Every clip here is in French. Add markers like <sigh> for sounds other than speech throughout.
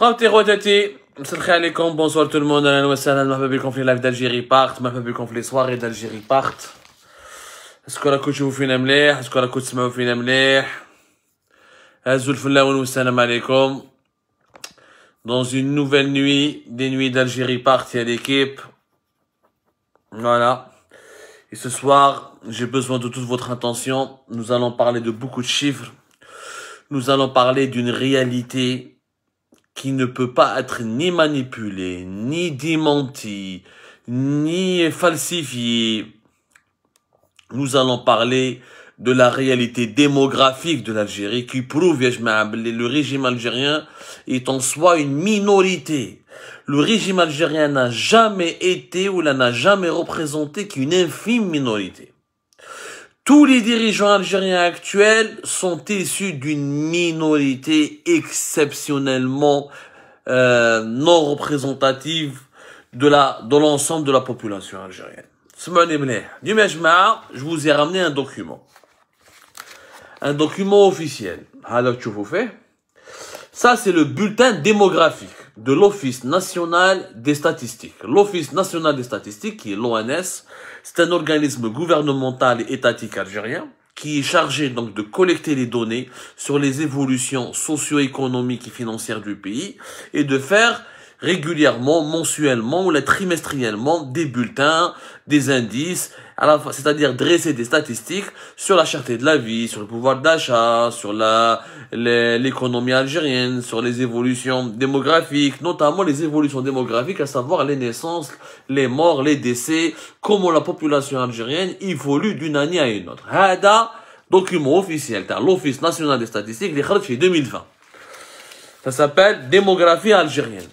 bonsoir tout le monde, Alan Wassalan, ma peuple conflit live d'Algérie part, ma peuple conflit soirée d'Algérie part. Est-ce que la coach vous fait mlih Est-ce que la coach vous fait mlih Azul Fulaoun wassalam alaikum. Dans une nouvelle nuit, des nuits d'Algérie part, il y a l'équipe. Voilà. Et ce soir, j'ai besoin de toute votre attention. Nous allons parler de beaucoup de chiffres. Nous allons parler d'une réalité qui ne peut pas être ni manipulé, ni démenti, ni falsifié. Nous allons parler de la réalité démographique de l'Algérie qui prouve, le régime algérien est en soi une minorité. Le régime algérien n'a jamais été ou n'a jamais représenté qu'une infime minorité. Tous les dirigeants algériens actuels sont issus d'une minorité exceptionnellement euh, non représentative de la de l'ensemble de la population algérienne. je vous ai ramené un document. Un document officiel. Alors, tu vous fais ça, c'est le bulletin démographique de l'Office national des statistiques. L'Office national des statistiques, qui est l'ONS, c'est un organisme gouvernemental et étatique algérien qui est chargé donc de collecter les données sur les évolutions socio-économiques et financières du pays et de faire régulièrement, mensuellement ou trimestriellement des bulletins, des indices, c'est-à-dire dresser des statistiques sur la cherté de la vie, sur le pouvoir d'achat, sur la l'économie algérienne, sur les évolutions démographiques, notamment les évolutions démographiques, à savoir les naissances, les morts, les décès, comment la population algérienne évolue d'une année à une autre. Hada, document officiel, l'Office national des statistiques, les 2020. Ça s'appelle démographie algérienne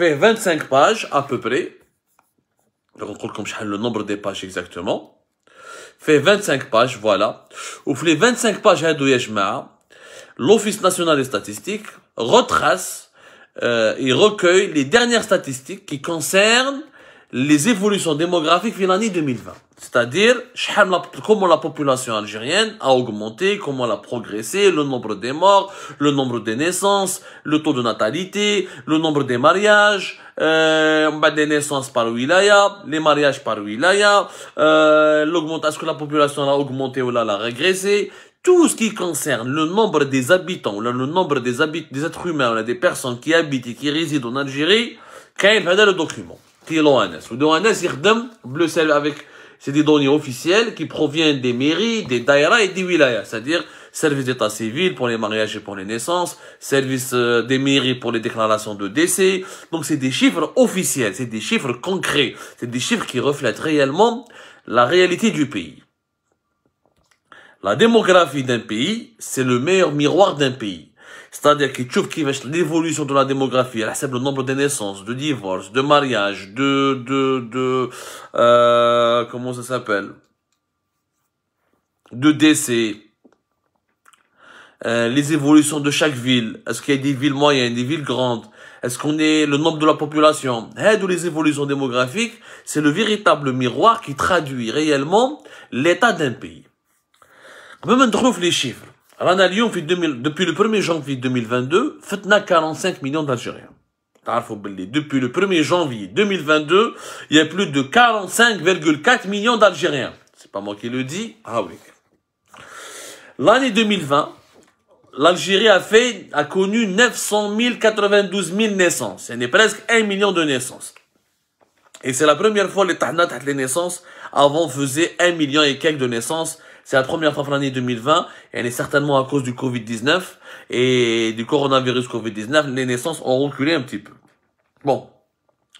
fait 25 pages à peu près. Je contrôle comme le nombre des pages exactement. Fait 25 pages, voilà. Ou les 25 pages à hein, l'Office national des statistiques retrace euh, et recueille les dernières statistiques qui concernent les évolutions démographiques fin l'année 2020. C'est-à-dire, comment la population algérienne a augmenté, comment elle a progressé, le nombre des morts, le nombre des naissances, le taux de natalité, le nombre des mariages, euh, bah, des naissances par wilaya, les mariages par wilaya, euh, l'augmentation, est-ce que la population a augmenté ou là, elle a régressé, tout ce qui concerne le nombre des habitants, le nombre des, habitants, des êtres humains, des personnes qui habitent et qui résident en Algérie, quand il a le document. Tilo Anas. avec, c'est des données officielles qui proviennent des mairies, des daïras et des wilayas, c'est-à-dire service d'état civil pour les mariages et pour les naissances, service euh, des mairies pour les déclarations de décès. Donc c'est des chiffres officiels, c'est des chiffres concrets, c'est des chiffres qui reflètent réellement la réalité du pays. La démographie d'un pays, c'est le meilleur miroir d'un pays. C'est-à-dire que trouve l'évolution de la démographie, le nombre de naissances, de divorces, de mariages, de, de, de, euh, comment ça s'appelle? De décès. Euh, les évolutions de chaque ville. Est-ce qu'il y a des villes moyennes, des villes grandes? Est-ce qu'on est le nombre de la population? Aide hein, ou les évolutions démographiques? C'est le véritable miroir qui traduit réellement l'état d'un pays. Même on trouve les chiffres. Rana Lyon, depuis le 1er janvier 2022, na 45 millions d'Algériens. Depuis le 1er janvier 2022, il y a plus de 45,4 millions d'Algériens. C'est pas moi qui le dis. Ah oui. L'année 2020, l'Algérie a fait, a connu 900 92 000 naissances. Ce n'est presque 1 million de naissances. Et c'est la première fois les Tahnat, les naissances, avant faisait 1 million et quelques de naissances. C'est la première fois pour l'année 2020 et elle est certainement à cause du Covid-19 et du coronavirus Covid-19, les naissances ont reculé un petit peu. Bon.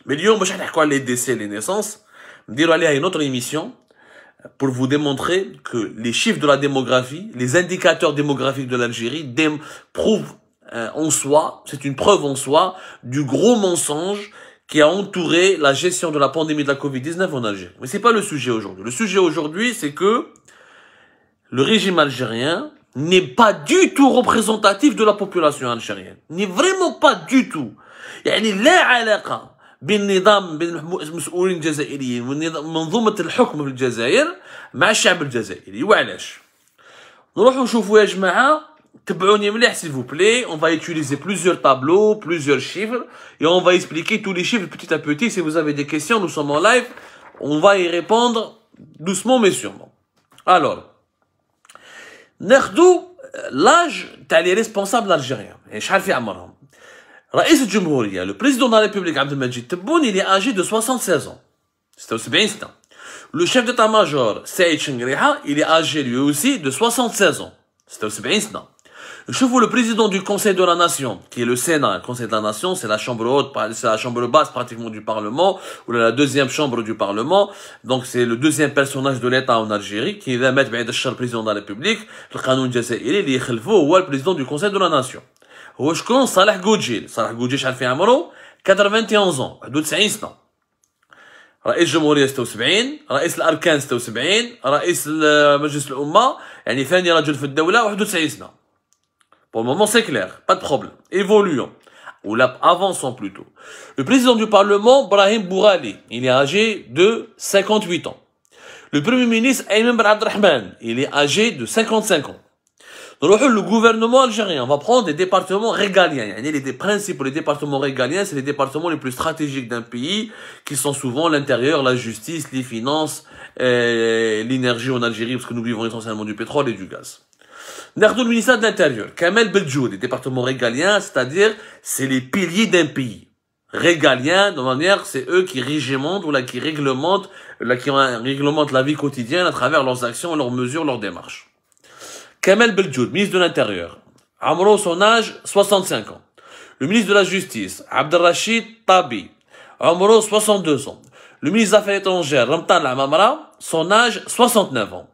Mais Lyon, à quoi les décès, les naissances. vais aller à une autre émission euh, pour vous démontrer que les chiffres de la démographie, les indicateurs démographiques de l'Algérie prouvent euh, en soi, c'est une preuve en soi du gros mensonge qui a entouré la gestion de la pandémie de la Covid-19 en Algérie. Mais c'est pas le sujet aujourd'hui. Le sujet aujourd'hui, c'est que le régime algérien n'est pas du tout représentatif de la population algérienne. N'est vraiment pas du tout. يعني لا علاقة le نظام الجزائريين الحكم في الجزائر مع الشعب الجزائري نروحوا نشوفوا يا تبعوني مليح s'il vous plaît on va utiliser plusieurs tableaux plusieurs chiffres et on va expliquer tous les chiffres petit à petit si vous avez des questions nous sommes en live on va y répondre doucement mais sûrement alors nous l'âge des responsables algériens. Et Le président de la République, Abdelmajid il est âgé de 76 ans. C'est aussi bien Le chef d'état-major, Saïd il est âgé lui aussi de 76 ans. C'est aussi bien je vous le président du Conseil de la Nation, qui est le Sénat. Le Conseil de la Nation, c'est la chambre haute, c'est la chambre basse pratiquement du Parlement, ou la deuxième chambre du Parlement. Donc c'est le deuxième personnage de l'État en Algérie, qui va mettre est le président de la République, le Qanoun Jazairi, il est le président du Conseil de la Nation. Je هو Salah Goudjil, Salah Goudjil, je شحال في عمره 91 ans عنده 90 سنه رئيس الجمهوريه 76 رئيس الاركان 76 رئيس مجلس الامه يعني ثاني رجل في الدوله 91 سنه pour le moment, c'est clair, pas de problème. Évoluons, ou là, avançons plutôt. Le président du Parlement, Brahim Bourali, il est âgé de 58 ans. Le Premier ministre, Ayman Barad-Rahman, ben il est âgé de 55 ans. Dans le gouvernement algérien va prendre des départements régaliens. Les principes les départements régaliens, c'est les départements les plus stratégiques d'un pays, qui sont souvent l'intérieur, la justice, les finances, euh, l'énergie en Algérie, parce que nous vivons essentiellement du pétrole et du gaz. Nardou, le ministère de l'Intérieur, Kamel des départements régaliens, c'est-à-dire, c'est les piliers d'un pays. Régalien, de manière, c'est eux qui régimentent ou là, qui réglementent, là, qui réglementent la vie quotidienne à travers leurs actions, leurs mesures, leurs démarches. Kamel Beljoud, ministre de l'Intérieur. Amro, son âge, 65 ans. Le ministre de la Justice, Abdelrachid Tabi. Amro, 62 ans. Le ministre des Affaires étrangères, Ramtan Lamamra, son âge, 69 ans.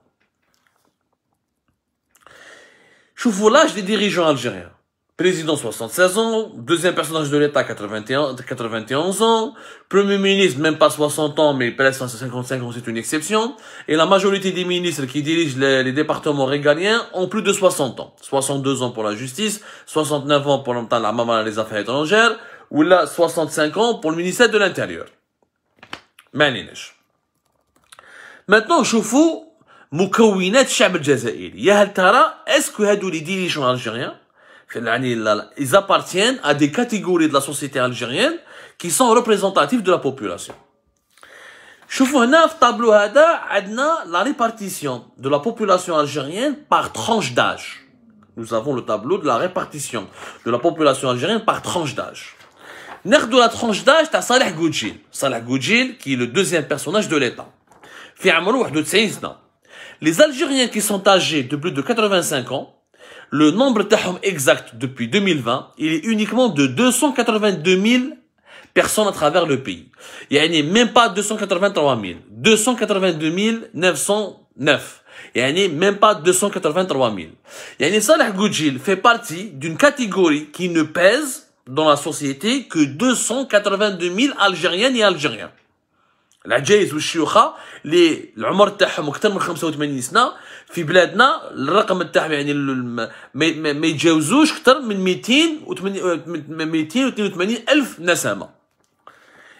Choufou l'âge des dirigeants algériens. Président 76 ans, deuxième personnage de l'État 91, ans, premier ministre même pas 60 ans mais presque 55 ans c'est une exception, et la majorité des ministres qui dirigent les, départements régaliens ont plus de 60 ans, 62 ans pour la justice, 69 ans pour la maman des affaires étrangères, ou là 65 ans pour le ministère de l'Intérieur. Maintenant, Choufou, mouevantes du peuple algérien. Tu as Est-ce que ces deux-là algériens? cest à appartient à des catégories de la société algérienne qui sont représentatives de la population. Je vous donne un tableau la répartition de la population algérienne par tranche d'âge. Nous avons le tableau de la répartition de la population algérienne par tranche d'âge. N'importe la tranche d'âge, t'as Salah Goudjil. Salah Goudjil, qui est le deuxième personnage de l'État, fait un malou les Algériens qui sont âgés de plus de 85 ans, le nombre d'âmes exact depuis 2020, il est uniquement de 282 000 personnes à travers le pays. Il n'y a même pas 283 000. 282 909. Il n'y a même pas 283 000. Il y a Salah Goudjil fait partie d'une catégorie qui ne pèse dans la société que 282 000 Algériennes et Algériens. العجايز والشيوخه اللي العمر تاعهم اكثر من 85 سنه في بلادنا الرقم تاعهم يعني ما يتجاوزوش اكثر من 282 آه، الف نسمه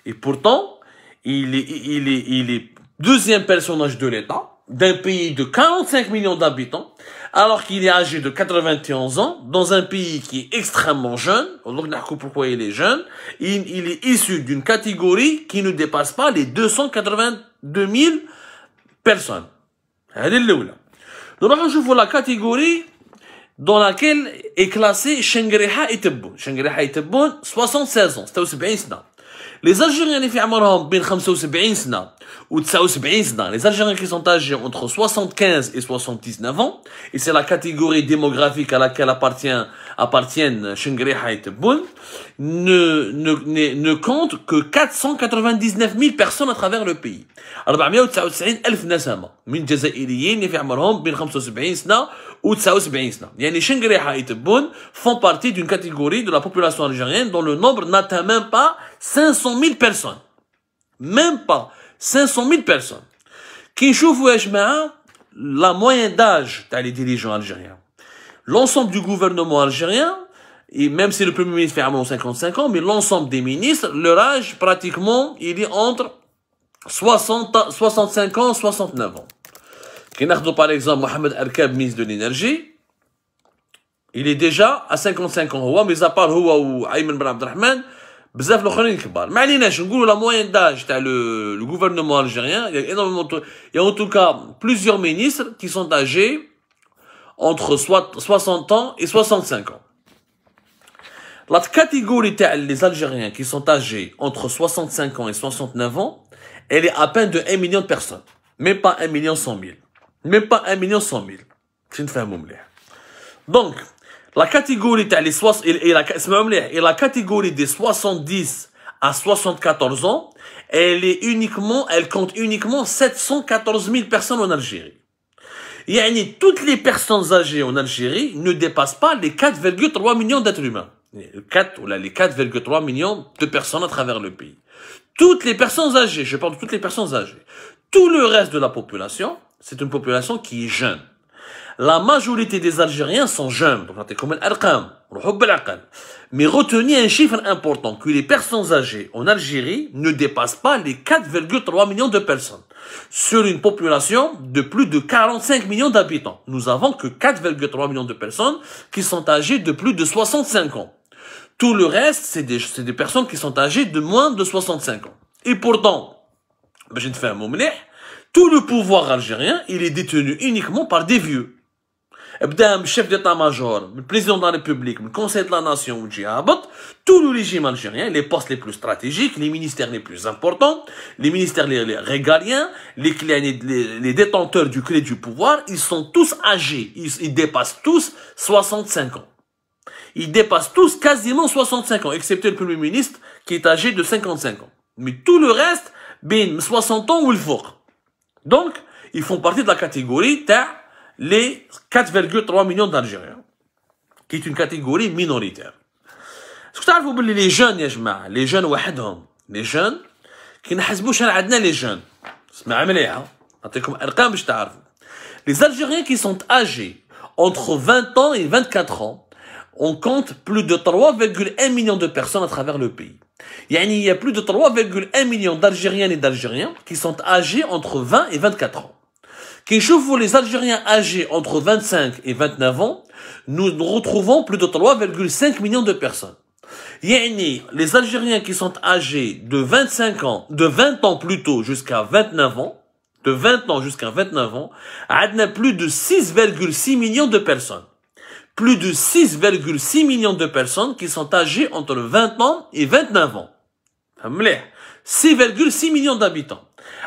اي بورتون ايلي ايلي ايلي دوزيام بيرسوناج دو ليتا دان بيي دو 45 مليون دابيتون alors qu'il est âgé de 91 ans, dans un pays qui est extrêmement jeune, pourquoi il est jeune, il, est issu d'une catégorie qui ne dépasse pas les 282 000 personnes. Donc, je voir la catégorie dans laquelle est classé Shengriha et Tebboun. Shengriha et Tebboun, 76 ans, 76 ans. Les Algériens, ils ont 75 ans les Algériens qui sont âgés entre 75 et 79 ans, et c'est la catégorie démographique à laquelle appartient, appartiennent Shengriha et ne, ne, ne, compte que 499 000 personnes à travers le pays. les ألف نسمة من جزائريين اللي في عمرهم بين 75 79 font partie d'une catégorie de la population algérienne dont le nombre n'atteint même pas 500 000 personnes. Même pas 500 000 personnes. Qui la moyenne d'âge des dirigeants algériens. L'ensemble du gouvernement algérien, et même si le premier ministre fait à 55 ans, mais l'ensemble des ministres, leur âge, pratiquement, il est entre 60, 65 ans, 69 ans. Quand par exemple Mohamed Arkab, ministre de l'énergie, il est déjà à 55 ans, mais à part Houa ou Ben بزاف الاخرين الكبار ما عليناش نقولوا il y a en tout cas plusieurs ministres qui sont âgés entre 60 ans et 65 ans la catégorie des les algériens qui sont âgés entre 65 ans et 69 ans elle est à peine de 1 million de personnes même pas 1 million 100 000 même pas 1 million 100 000 donc la catégorie et la catégorie des 70 à 74 ans, elle est uniquement elle compte uniquement 714 000 personnes en Algérie. Yani toutes les personnes âgées en Algérie ne dépassent pas les 4,3 millions d'êtres humains. 4 les 4,3 millions de personnes à travers le pays. Toutes les personnes âgées, je parle de toutes les personnes âgées. Tout le reste de la population, c'est une population qui est jeune. La majorité des Algériens sont jeunes, donc mais retenez un chiffre important, que les personnes âgées en Algérie ne dépassent pas les 4,3 millions de personnes, sur une population de plus de 45 millions d'habitants. Nous avons que 4,3 millions de personnes qui sont âgées de plus de 65 ans. Tout le reste, c'est des, personnes qui sont âgées de moins de 65 ans. Et pourtant, je ne fais un mot tout le pouvoir algérien, il est détenu uniquement par des vieux. بدا chef d'état-major, ماجور من بريزيدون دو لا ريبوبليك من de دو لا tout le régime algérien, les postes les plus stratégiques, les ministères les plus importants, les ministères les لي مينيستير لي du لي du لي ils sont tous âgés ils, dépassent tous 65 ans ils dépassent tous quasiment 65 ans excepté le premier ministre qui est âgé de 55 ans mais tout le reste ben 60 ans ou le faut donc ils font partie de la catégorie ta les 4,3 millions d'Algériens, qui est une catégorie minoritaire. Ce que les jeunes, les jeunes, les jeunes, qui ne les jeunes. Les Algériens qui sont âgés entre 20 ans et 24 ans, on compte plus de 3,1 millions de personnes à travers le pays. Il y a plus de 3,1 millions d'Algériennes et d'Algériens qui sont âgés entre 20 et 24 ans voulez, les Algériens âgés entre 25 et 29 ans, nous, retrouvons plus de 3,5 millions de personnes. Yani, les Algériens qui sont âgés de 25 ans, de 20 ans plutôt jusqu'à 29 ans, de 20 ans jusqu'à 29 ans, a plus de 6,6 millions de personnes. Plus de 6,6 millions de personnes qui sont âgées entre 20 ans et 29 ans. 6,6 millions d'habitants.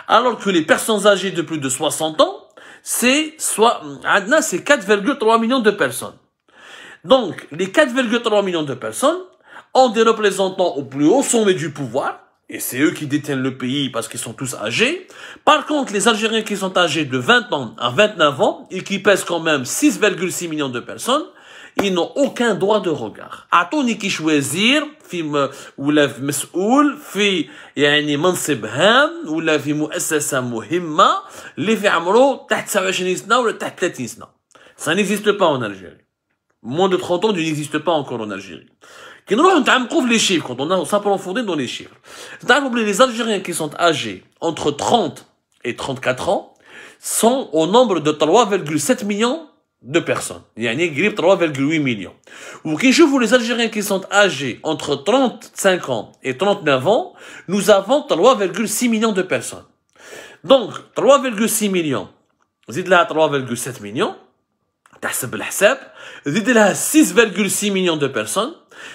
Alors que les personnes âgées de plus de 60 ans, c'est soit, Adna, ah, c'est 4,3 millions de personnes. Donc, les 4,3 millions de personnes ont des représentants au plus haut sommet du pouvoir, et c'est eux qui détiennent le pays parce qu'ils sont tous âgés. Par contre, les Algériens qui sont âgés de 20 ans à 29 ans et qui pèsent quand même 6,6 millions de personnes, ils n'ont aucun droit de regard. عطوني كي qui choisir film ولا في fi yani ou la fi li fi تحت 29 ou تحت 30 Ça n'existe pas en Algérie. Moins de 30 ans, il n'existe pas encore en Algérie. Qui nous hein, les chiffres, quand on s'approfondit dans les chiffres. Les Algériens qui sont âgés entre 30 et 34 ans sont au nombre de 3,7 millions de personnes. il y a une grip 3,8 millions. Ou qui vous les Algériens qui sont âgés entre 35 ans et 39 ans, nous avons 3,6 millions de personnes. Donc, 3,6 millions, vous là 3,7 millions, تحسب الحساب 6,6 millions de personnes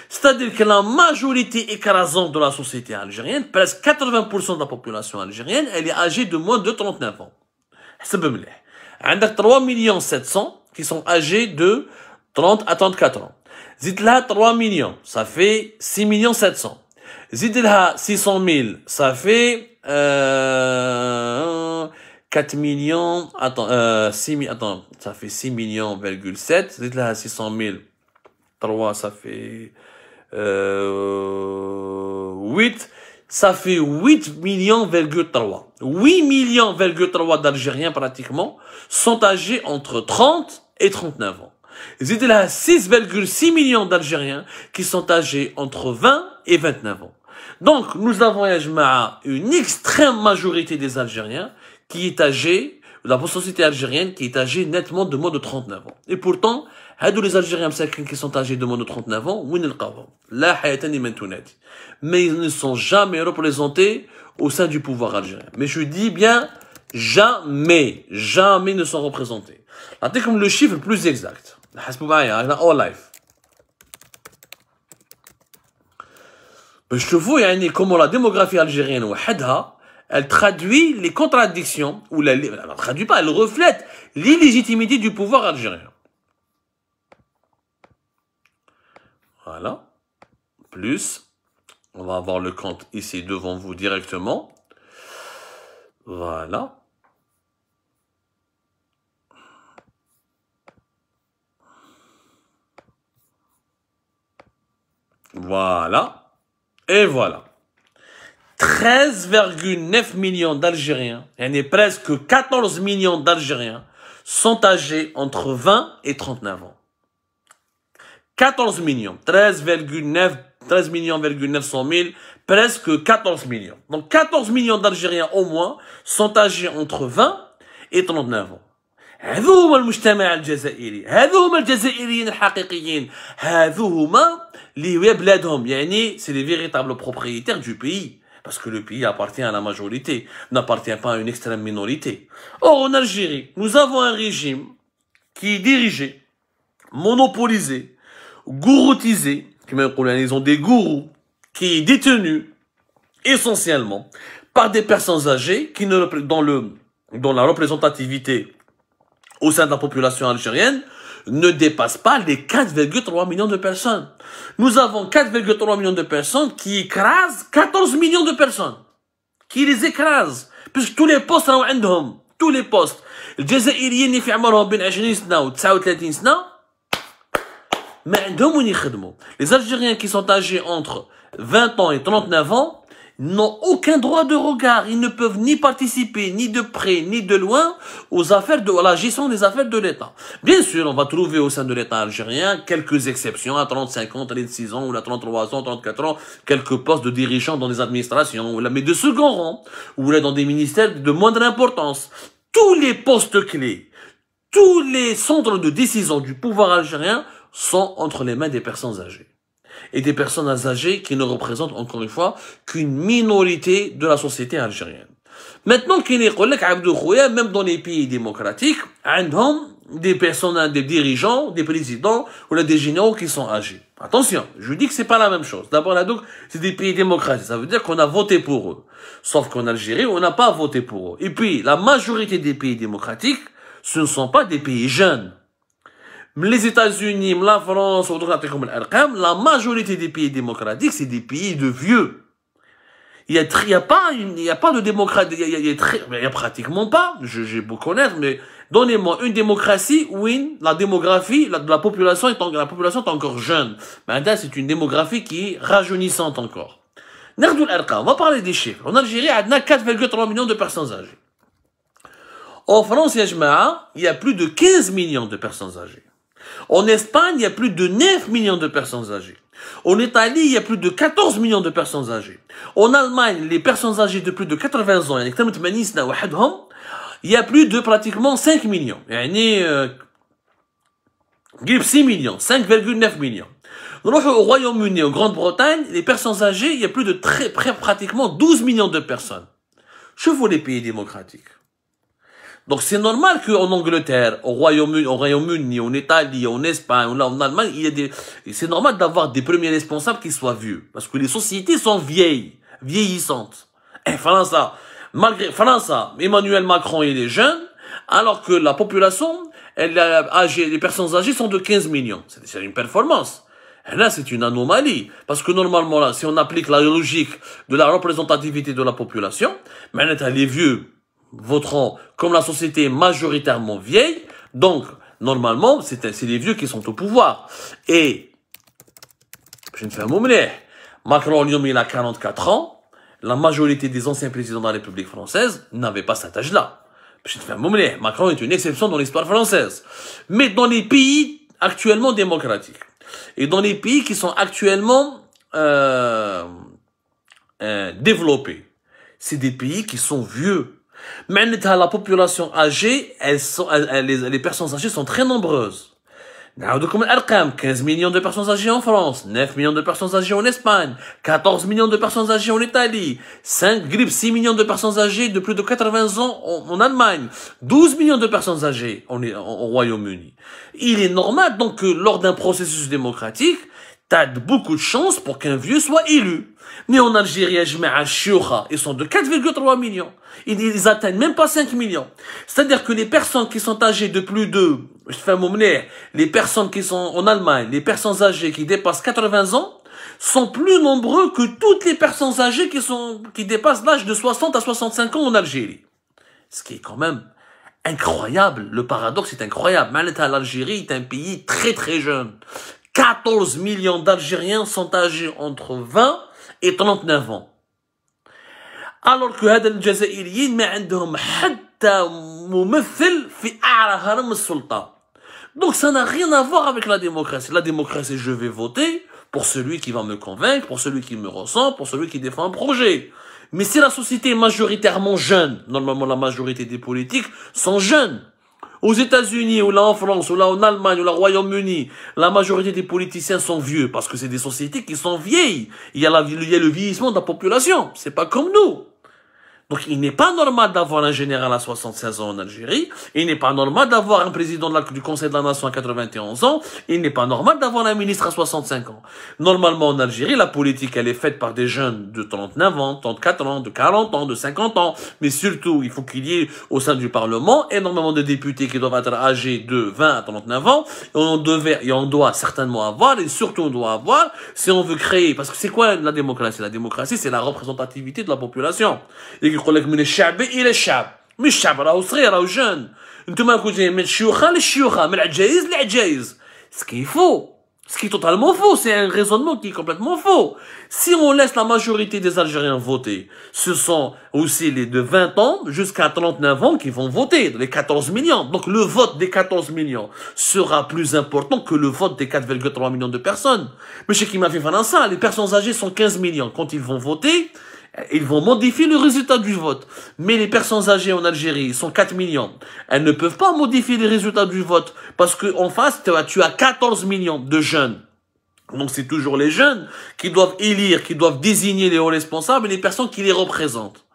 c'est-à-dire que la majorité écrasante de la société algérienne presque 80% de la population algérienne elle est âgée de moins de 39 ans ce un عندك 3 millions 700 qui sont âgés de 30 à 34 ans. Zitla 3 millions, ça fait 6 millions 700. Zidla 600 000, ça fait euh, 4 millions, attends, euh, 6, attends, ça fait 6 millions, 7. Zidla 600 000, 3, ça fait euh, 8 ça fait 8 millions, 8 millions, 3 d'Algériens pratiquement sont âgés entre 30 et 39 ans. Ils étaient là 6,6 millions d'Algériens qui sont âgés entre 20 et 29 ans. Donc, nous avons une extrême majorité des Algériens qui est âgée, la société algérienne qui est âgée nettement de moins de 39 ans. Et pourtant, les Algériens qui sont âgés de moins de 39 ans, mais ils ne sont jamais représentés au sein du pouvoir algérien. Mais je dis bien, jamais, jamais ne sont représentés. نعطيكم لو le plus اكزاكت حسبوا معايا هنا اول لايف باش تشوفوا يعني la démographie algérienne ou وحدها elle traduit les contradictions ou la elle traduit pas elle reflète l'illégitimité du pouvoir algérien voilà plus on va avoir le compte ici devant vous directement voilà Voilà. Et voilà. 13,9 millions d'Algériens, et presque 14 millions d'Algériens, sont âgés entre 20 et 39 ans. 14 millions, 13,9, 13 millions, presque 14 millions. Donc 14 millions d'Algériens au moins sont âgés entre 20 et 39 ans. هذو هما المجتمع الجزائري هذو هما الجزائريين الحقيقيين هذو هما les bien c'est les véritables propriétaires du pays. Parce que le pays appartient à la majorité, n'appartient pas à une extrême minorité. Or, en Algérie, nous avons un régime qui est dirigé, monopolisé, gouroutisé, ils ont des gourous, qui est détenu essentiellement par des personnes âgées qui ne, dans le, dans la représentativité au sein de la population algérienne, ne dépasse pas les 4,3 millions de personnes. Nous avons 4,3 millions de personnes qui écrasent 14 millions de personnes. Qui les écrasent. Puisque tous les postes sont عندهم. Tous les postes. Les Algériens qui sont âgés entre 20 ans et 39 ans n'ont aucun droit de regard. Ils ne peuvent ni participer, ni de près, ni de loin, aux affaires de, à la gestion des affaires de l'État. Bien sûr, on va trouver au sein de l'État algérien quelques exceptions à 35 ans, 36 ans, ou à 33 ans, 34 ans, quelques postes de dirigeants dans des administrations, mais de second rang, ou là, dans des ministères de moindre importance. Tous les postes clés, tous les centres de décision du pouvoir algérien sont entre les mains des personnes âgées et des personnes âgées qui ne représentent encore une fois qu'une minorité de la société algérienne. Maintenant qu'il est même dans les pays démocratiques, des personnes, des dirigeants, des présidents ou des généraux qui sont âgés. Attention, je dis que c'est pas la même chose. D'abord là donc, c'est des pays démocratiques. Ça veut dire qu'on a voté pour eux. Sauf qu'en Algérie, on n'a pas voté pour eux. Et puis, la majorité des pays démocratiques, ce ne sont pas des pays jeunes les États-Unis, la France, la majorité des pays démocratiques, c'est des pays de vieux. Il n'y a, pas a pas de démocratie, il n'y a, pratiquement pas, j'ai beau connaître, mais donnez-moi une démocratie où la démographie, la, la, population est, la population est encore jeune. Maintenant, c'est une démographie qui est rajeunissante encore. On va parler des chiffres. En Algérie, il y a 4,3 millions de personnes âgées. En France, il y a plus de 15 millions de personnes âgées. En Espagne, il y a plus de 9 millions de personnes âgées. En Italie, il y a plus de 14 millions de personnes âgées. En Allemagne, les personnes âgées de plus de 80 ans, il y a plus de pratiquement 5 millions. Il y a 6 euh, millions, 5,9 millions. Au Royaume-Uni, en Grande-Bretagne, les personnes âgées, il y a plus de très, près, pratiquement 12 millions de personnes. Je les pays démocratiques. Donc c'est normal qu'en Angleterre, au Royaume-Uni, au Royaume-Uni, en Italie, en Espagne, en Allemagne, il y a des, c'est normal d'avoir des premiers responsables qui soient vieux. Parce que les sociétés sont vieilles, vieillissantes. Et eh, François, ça. Malgré, Emmanuel Macron, il est jeune, alors que la population, elle, âgée, les personnes âgées sont de 15 millions. C'est une performance. Et là, c'est une anomalie. Parce que normalement, là, si on applique la logique de la représentativité de la population, maintenant, les vieux, voteront comme la société majoritairement vieille, donc normalement c'est les vieux qui sont au pouvoir. Et je ne fais un mot Macron il a 44 ans, la majorité des anciens présidents de la République française n'avaient pas cet âge-là. Je ne fais un Macron est une exception dans l'histoire française. Mais dans les pays actuellement démocratiques et dans les pays qui sont actuellement euh, euh, développés, c'est des pays qui sont vieux. Mais la population âgée, elles sont, les, personnes âgées sont très nombreuses. 15 millions de personnes âgées en France, 9 millions de personnes âgées en Espagne, 14 millions de personnes âgées en Italie, 5 grippes, 6 millions de personnes âgées de plus de 80 ans en, Allemagne, 12 millions de personnes âgées en, en, au Royaume-Uni. Il est normal donc que lors d'un processus démocratique, T'as beaucoup de chance pour qu'un vieux soit élu. Mais en Algérie, ils sont de 4,3 millions. Ils, atteignent même pas 5 millions. C'est-à-dire que les personnes qui sont âgées de plus de, je fais mon les personnes qui sont en Allemagne, les personnes âgées qui dépassent 80 ans, sont plus nombreux que toutes les personnes âgées qui sont, qui dépassent l'âge de 60 à 65 ans en Algérie. Ce qui est quand même incroyable. Le paradoxe est incroyable. Malheureusement, l'Algérie est un pays très très jeune. 14 millions d'Algériens sont âgés entre 20 et 39 ans. Alors que Donc ça n'a rien à voir avec la démocratie. La démocratie, je vais voter pour celui qui va me convaincre, pour celui qui me ressent, pour celui qui défend un projet. Mais si la société est majoritairement jeune, normalement la majorité des politiques sont jeunes. Aux États-Unis, ou là en France, ou là en Allemagne, ou là au Royaume-Uni, la majorité des politiciens sont vieux parce que c'est des sociétés qui sont vieilles. Il y a, le vieillissement de la population. C'est pas comme nous. Donc il n'est pas normal d'avoir un général à 76 ans en Algérie, il n'est pas normal d'avoir un président de la, du Conseil de la Nation à 91 ans, il n'est pas normal d'avoir un ministre à 65 ans. Normalement en Algérie, la politique elle est faite par des jeunes de 39 ans, 34 ans, de 40 ans, de 50 ans, mais surtout il faut qu'il y ait au sein du Parlement énormément de députés qui doivent être âgés de 20 à 39 ans, et on devait, et on doit certainement avoir, et surtout on doit avoir, si on veut créer, parce que c'est quoi la démocratie La démocratie c'est la représentativité de la population. Ce لك من الشعب الى الشعب راهو من Ce qui est totalement faux, c'est un raisonnement qui est complètement faux. Si on laisse la majorité des Algériens voter, ce sont aussi les de 20 ans jusqu'à 39 ans qui vont voter, les 14 millions. Donc le vote des 14 millions sera plus important que le vote des 4,3 millions de personnes. Mais chez qui m'a fait ça, les personnes âgées sont 15 millions. Quand ils vont voter, ils vont modifier le résultat du vote. Mais les personnes âgées en Algérie, sont 4 millions. Elles ne peuvent pas modifier les résultats du vote parce qu'en face, tu as 14 millions de jeunes. Donc c'est toujours les jeunes qui doivent élire, qui doivent désigner les hauts responsables et les personnes qui les représentent.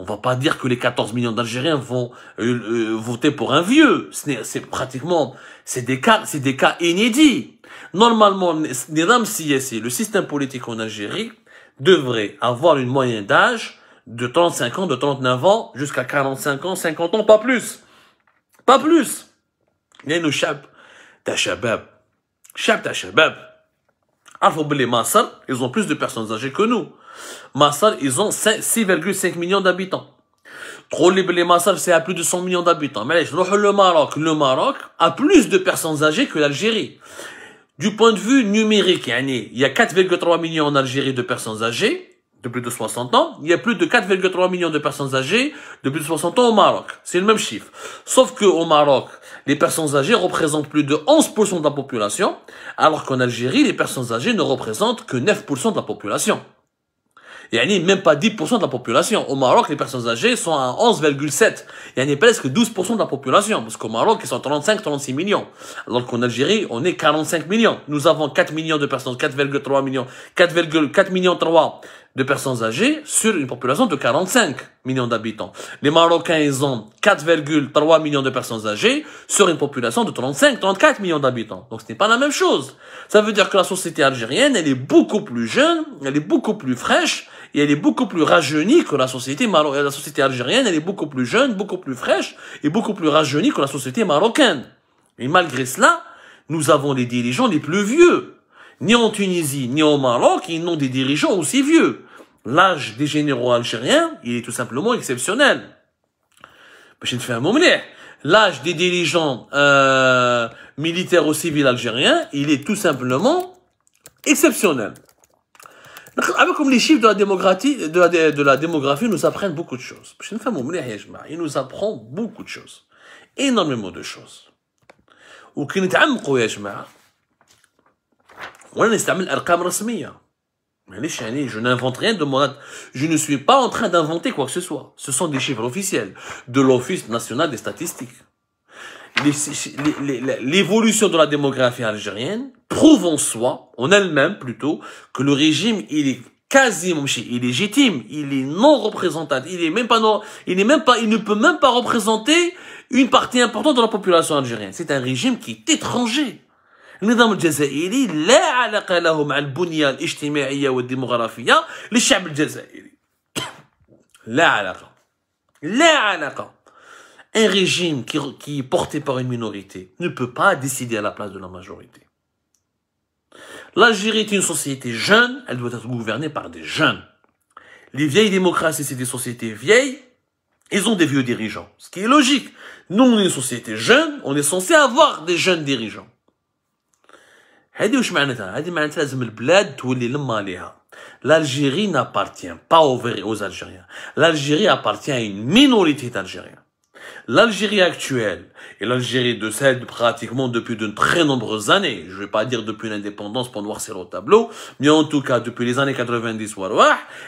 On va pas dire que les 14 millions d'Algériens vont euh, euh, voter pour un vieux. C'est pratiquement, c'est des cas, c'est des cas inédits. Normalement, le système politique en Algérie, devrait avoir une moyenne d'âge de 35 ans, de 39 ans, jusqu'à 45 ans, 50 ans, pas plus. Pas plus. لأنه ils ont plus de personnes âgées que nous ils ont 6,5 millions d'habitants Trop libre, Massar, c'est à plus de 100 millions d'habitants mais le Maroc le Maroc a plus de personnes âgées que l'Algérie du point de vue numérique, hein, il y a 4,3 millions en Algérie de personnes âgées, de plus de 60 ans. Il y a plus de 4,3 millions de personnes âgées de plus de 60 ans au Maroc. C'est le même chiffre. Sauf que au Maroc, les personnes âgées représentent plus de 11% de la population, alors qu'en Algérie, les personnes âgées ne représentent que 9% de la population. Il n'y a même pas 10% de la population. Au Maroc, les personnes âgées sont à 11,7. Il en a presque 12% de la population. Parce qu'au Maroc, ils sont 35-36 millions. Alors qu'en Algérie, on est 45 millions. Nous avons 4 millions de personnes, 4,3 millions, 4,4 millions 3 de personnes âgées sur une population de 45 millions d'habitants. Les Marocains, ils ont 4,3 millions de personnes âgées sur une population de 35, 34 millions d'habitants. Donc ce n'est pas la même chose. Ça veut dire que la société algérienne, elle est beaucoup plus jeune, elle est beaucoup plus fraîche et elle est beaucoup plus rajeunie que la société marocaine. La société algérienne, elle est beaucoup plus jeune, beaucoup plus fraîche et beaucoup plus rajeunie que la société marocaine. Et malgré cela, nous avons les dirigeants les plus vieux. Ni en Tunisie, ni au Maroc, ils n'ont des dirigeants aussi vieux l'âge des généraux algériens, il est tout simplement exceptionnel. Bah, je ne fais L'âge des dirigeants euh, militaires ou civils algériens, il est tout simplement exceptionnel. Avec comme les chiffres de la démographie, de la, de la démographie nous apprennent beaucoup de choses. Il nous apprend beaucoup de choses, énormément de choses. Mais je n'invente rien de mon... Je ne suis pas en train d'inventer quoi que ce soit. Ce sont des chiffres officiels de l'Office national des statistiques. L'évolution de la démographie algérienne prouve en soi, en elle-même plutôt, que le régime, il est quasiment illégitime, il est non représentatif, il est même pas non, il est même pas, il ne peut même pas représenter une partie importante de la population algérienne. C'est un régime qui est étranger النظام الجزائري لا له مع Un régime qui, est porté par une minorité ne peut pas décider à la place de la majorité. L'Algérie est une société jeune, elle doit être gouvernée par des jeunes. Les vieilles démocraties, c'est des sociétés vieilles, ils ont des vieux dirigeants, ce qui est logique. Nous, on est une société jeune, on est censé avoir des jeunes dirigeants. هادي واش معناتها هادي معناتها لازم البلاد تولي لما ليها لالجيري نابارتيان با اوفري اوز الجيريان لالجيري ابارتيان اون مينوريتي دالجيريان L'Algérie actuelle, et l'Algérie de celle pratiquement depuis de très nombreuses années, je ne vais pas dire depuis l'indépendance pour noircir le tableau, mais en tout cas depuis les années 90,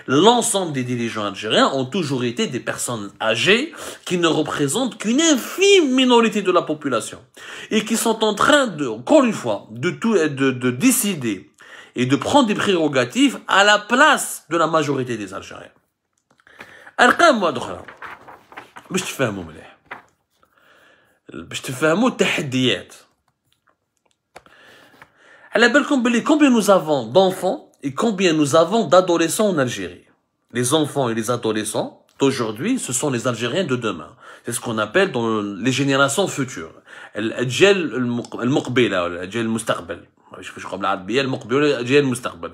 l'ensemble des dirigeants algériens ont toujours été des personnes âgées qui ne représentent qu'une infime minorité de la population et qui sont en train de, encore une fois, de, tout, de, de décider et de prendre des prérogatives à la place de la majorité des Algériens. que un moment باش Elle comme combien nous avons d'enfants et combien nous avons d'adolescents en Algérie les enfants et les adolescents d'aujourd'hui ce sont les Algériens de demain c'est ce qu'on appelle les générations futures je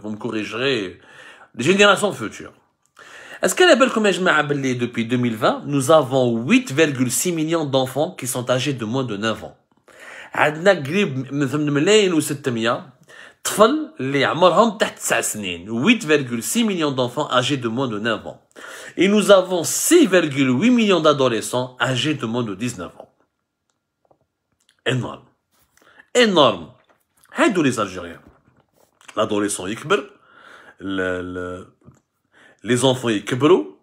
vous me corrigerez les générations futures est-ce qu'elle est belle comme depuis 2020, nous avons 8,6 millions d'enfants qui sont âgés de moins de 9 ans. 8,6 millions d'enfants âgés de moins de 9 ans. Et nous avons 6,8 millions d'adolescents âgés de moins de 19 ans. Énorme. Énorme. les Algériens. L'adolescent يكبر les enfants Kebrou.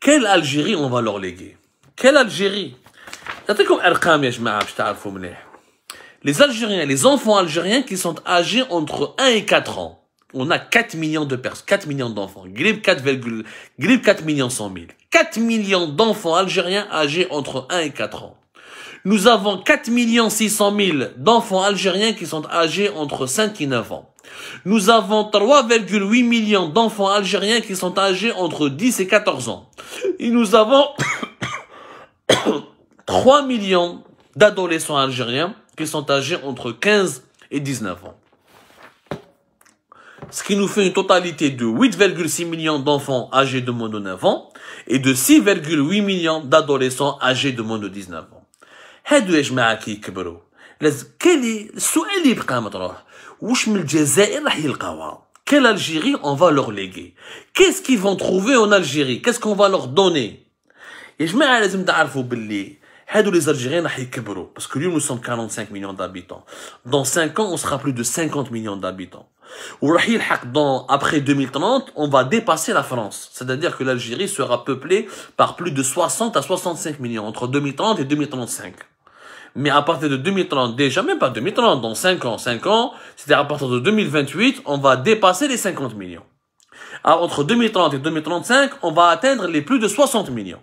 quelle Algérie on va leur léguer Quelle Algérie les Algériens, les enfants algériens qui sont âgés entre 1 et 4 ans. On a 4 millions de personnes, 4 millions d'enfants. Grippe 4, 4 millions 100 000. 4 millions d'enfants algériens âgés entre 1 et 4 ans. Nous avons 4 600 000 d'enfants algériens qui sont âgés entre 5 et 9 ans. Nous avons 3,8 millions d'enfants algériens qui sont âgés entre 10 et 14 ans. Et nous avons 3 <coughs> millions d'adolescents algériens qui sont âgés entre 15 et 19 ans. Ce qui nous fait une totalité de 8,6 millions d'enfants âgés de moins de 9 ans et de 6,8 millions d'adolescents âgés de moins de 19 ans. هادو يا جماعه كيكبروا لازم السؤال يبقى مطروح واش من الجزائر راح quelle Algérie on va leur léguer Qu'est-ce qu'ils vont trouver en Algérie Qu'est-ce qu'on va leur donner يا جماعه لازم تعرفوا باللي هادو لي الجيريين راح nous sommes 45 millions d'habitants dans 5 ans on sera plus de 50 millions d'habitants après 2030 on va dépasser la France c'est-à-dire que l'Algérie sera peuplée par plus de 60 à 65 millions entre 2030 et 2035 mais à partir de 2030, déjà même pas 2030, dans 5 ans, 5 ans, c'est-à-dire à partir de 2028, on va dépasser les 50 millions. Alors, entre 2030 et 2035, on va atteindre les plus de 60 millions.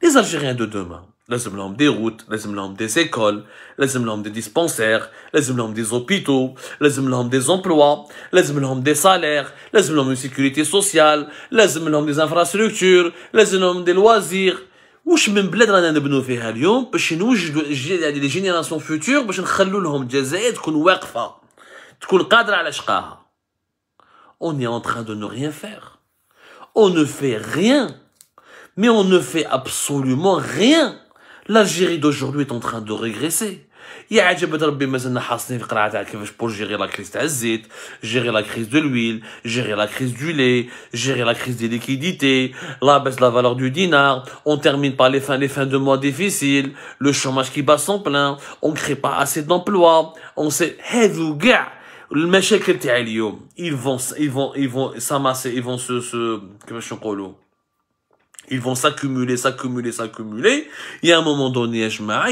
Les Algériens de demain, les لهم des routes, les لهم des écoles, les لهم des dispensaires, les لهم des hôpitaux, les لهم des emplois, les لهم des salaires, les لهم de sécurité sociale, les لهم des infrastructures, les لهم des loisirs, on est en train de ne rien faire on ne fait rien mais on ne fait absolument rien l'Algérie d'aujourd'hui est en train de régresser pour gérer la crise حاصلين في قناعه تاع كيفاش بور la crise كريز تاع الزيت la la crise دو لويل la la de دو valeur du dinar on termine par les fins les fins de mois difficiles le chômage qui bat son plein on crée pas assez d'emplois on sait هذو كاع المشاكل تاع اليوم ils vont ils vont ils vont s'amasser ils vont se se ils vont s'accumuler s'accumuler s'accumuler et à un moment donné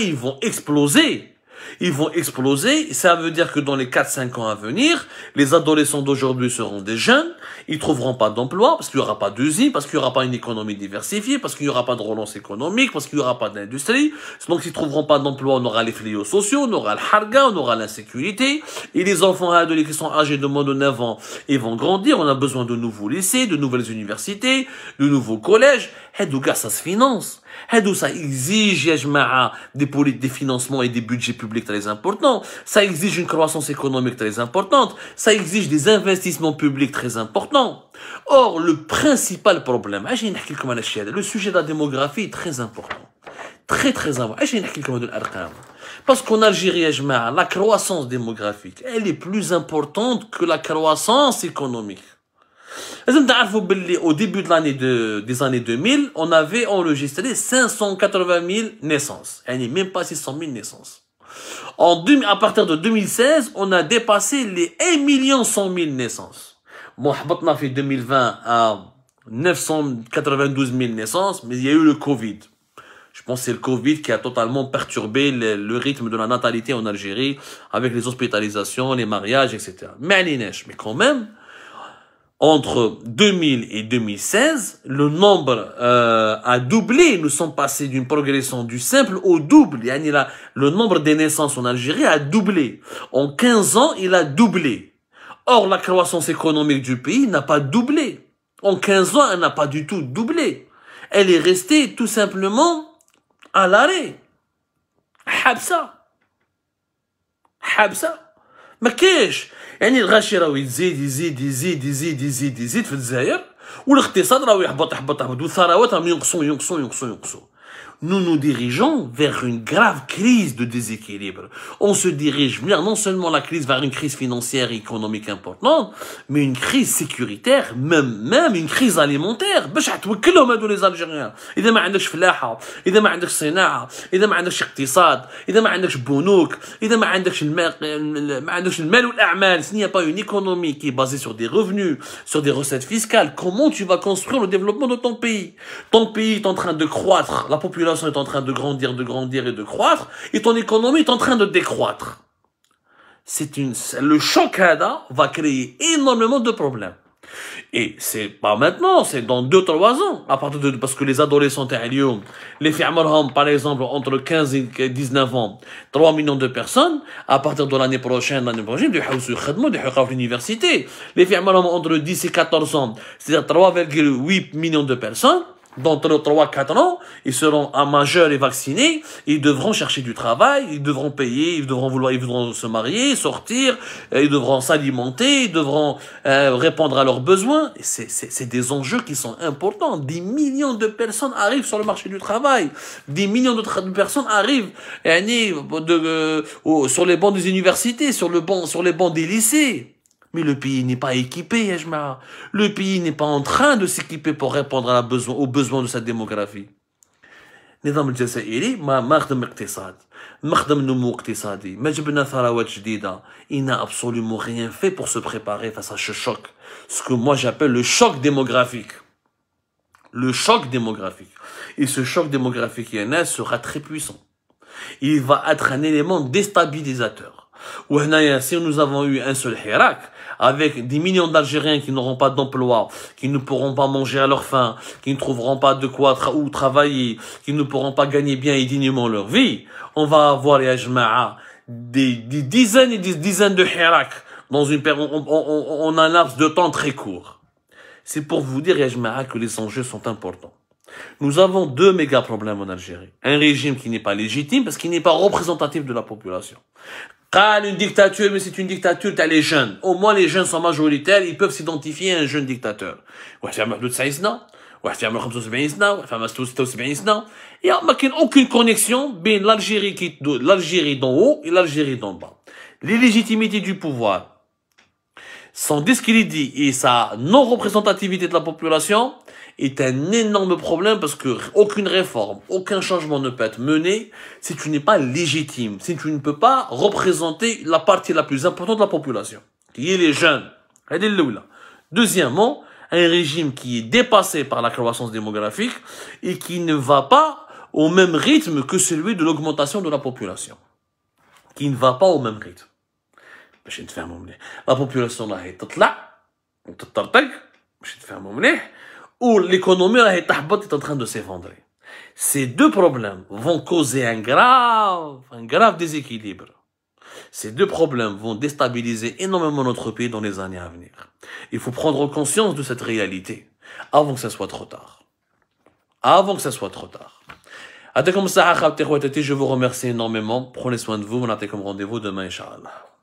ils vont exploser ils vont exploser. Ça veut dire que dans les 4-5 ans à venir, les adolescents d'aujourd'hui seront des jeunes. Ils trouveront pas d'emploi parce qu'il n'y aura pas d'usine, parce qu'il n'y aura pas une économie diversifiée, parce qu'il n'y aura pas de relance économique, parce qu'il n'y aura pas d'industrie. Donc ne trouveront pas d'emploi. On aura les fléaux sociaux, on aura le harga, on aura l'insécurité. Et les enfants adolescents qui sont âgés de moins de 9 ans, ils vont grandir. On a besoin de nouveaux lycées, de nouvelles universités, de nouveaux collèges. Et eh, hey, ça se finance ça exige, eh, des, des financements et des budgets publics très importants. Ça exige une croissance économique très importante. Ça exige des investissements publics très importants. Or, le principal problème, eh, le sujet de la démographie est très important. Très, très important. Eh, Parce qu'en Algérie, la croissance démographique, elle est plus importante que la croissance économique. Au début de l'année de, des années 2000, on avait enregistré 580 000 naissances. a même pas 600 000 naissances. En, à partir de 2016, on a dépassé les 1 100 000 naissances. Bon, on a fait 2020 à 992 000 naissances, mais il y a eu le Covid. Je pense que c'est le Covid qui a totalement perturbé le, rythme de la natalité en Algérie, avec les hospitalisations, les mariages, etc. Mais mais quand même, entre 2000 et 2016, le nombre euh, a doublé. Nous sommes passés d'une progression du simple au double. le nombre des naissances en Algérie a doublé. En 15 ans, il a doublé. Or, la croissance économique du pays n'a pas doublé. En 15 ans, elle n'a pas du tout doublé. Elle est restée tout simplement à l'arrêt. Habsa. Habsa. ما كاينش يعني الغاشي راه يزيد يزيد يزيد يزيد يزيد يزيد في الجزائر والاقتصاد راه يحبط يحبط يحبط والثروات راهم ينقصوا ينقصوا ينقصوا ينقصوا nous nous dirigeons vers une grave crise de déséquilibre. On se dirige bien, non seulement la crise vers une crise financière et économique importante, mais une crise sécuritaire, même, même une crise alimentaire. باش هتوكلهم les Algériens. ما عندكش ما عندكش ما عندكش اقتصاد، ما عندكش ما عندكش ما عندكش ou s'il n'y a pas une économie qui est basée sur des revenus, sur des recettes fiscales, comment tu vas construire le développement de ton pays Ton pays est en train de croître, la population est en train de grandir, de grandir et de croître, et ton économie est en train de décroître. C'est une, le chocada va créer énormément de problèmes. Et c'est pas maintenant, c'est dans 2-3 ans, à partir de, parce que les adolescents Lyon les femmes, par exemple, entre 15 et 19 ans, 3 millions de personnes, à partir de l'année prochaine, l'année prochaine, du l'université. Les femmes entre 10 et 14 ans, c'est-à-dire 3,8 millions de personnes, dans trois quatre ans, ils seront à majeur et vaccinés, ils devront chercher du travail, ils devront payer, ils devront vouloir, ils devront se marier, sortir, euh, ils devront s'alimenter, ils devront euh, répondre à leurs besoins. C'est des enjeux qui sont importants. Des millions de personnes arrivent sur le marché du travail. Des millions de, personnes arrivent et, euh, sur les bancs des universités, sur, le banc, sur les bancs des lycées. Mais le pays n'est pas équipé, Yajma. Le pays n'est pas en train de s'équiper pour répondre aux besoins de sa démographie. il n'a absolument rien fait pour se préparer face à ce choc ce que moi j'appelle le choc démographique le choc démographique et ce choc démographique INS sera très puissant il va être un élément déstabilisateur si nous avons eu un seul hirak avec des millions d'Algériens qui n'auront pas d'emploi, qui ne pourront pas manger à leur faim, qui ne trouveront pas de quoi travailler, qui ne pourront pas gagner bien et dignement leur vie, on va avoir les des, dizaines et des dizaines de hirak dans une on, on, un laps de temps très court. C'est pour vous dire, Yajma'a, que les enjeux sont importants. Nous avons deux méga problèmes en Algérie. Un régime qui n'est pas légitime parce qu'il n'est pas représentatif de la population. Khal, une dictature, mais c'est une dictature, t'as les jeunes. Au moins, les jeunes sont majoritaires, ils peuvent s'identifier à un jeune dictateur. Il n'y a aucune connexion entre l'Algérie d'en haut et l'Algérie d'en bas. L'illégitimité du pouvoir, son discrédit et sa non-représentativité de la population, est un énorme problème parce que aucune réforme, aucun changement ne peut être mené si tu n'es pas légitime, si tu ne peux pas représenter la partie la plus importante de la population, qui est les jeunes. Deuxièmement, un régime qui est dépassé par la croissance démographique et qui ne va pas au même rythme que celui de l'augmentation de la population. Qui ne va pas au même rythme. population là là là, بوبولاسيون راهي تطلع وتطرطق باش faire où l'économie est en train de s'effondrer. Ces deux problèmes vont causer un grave, un grave déséquilibre. Ces deux problèmes vont déstabiliser énormément notre pays dans les années à venir. Il faut prendre conscience de cette réalité avant que ce soit trop tard. Avant que ce soit trop tard. Je vous remercie énormément. Prenez soin de vous. On a rendez-vous demain, Inch'Allah.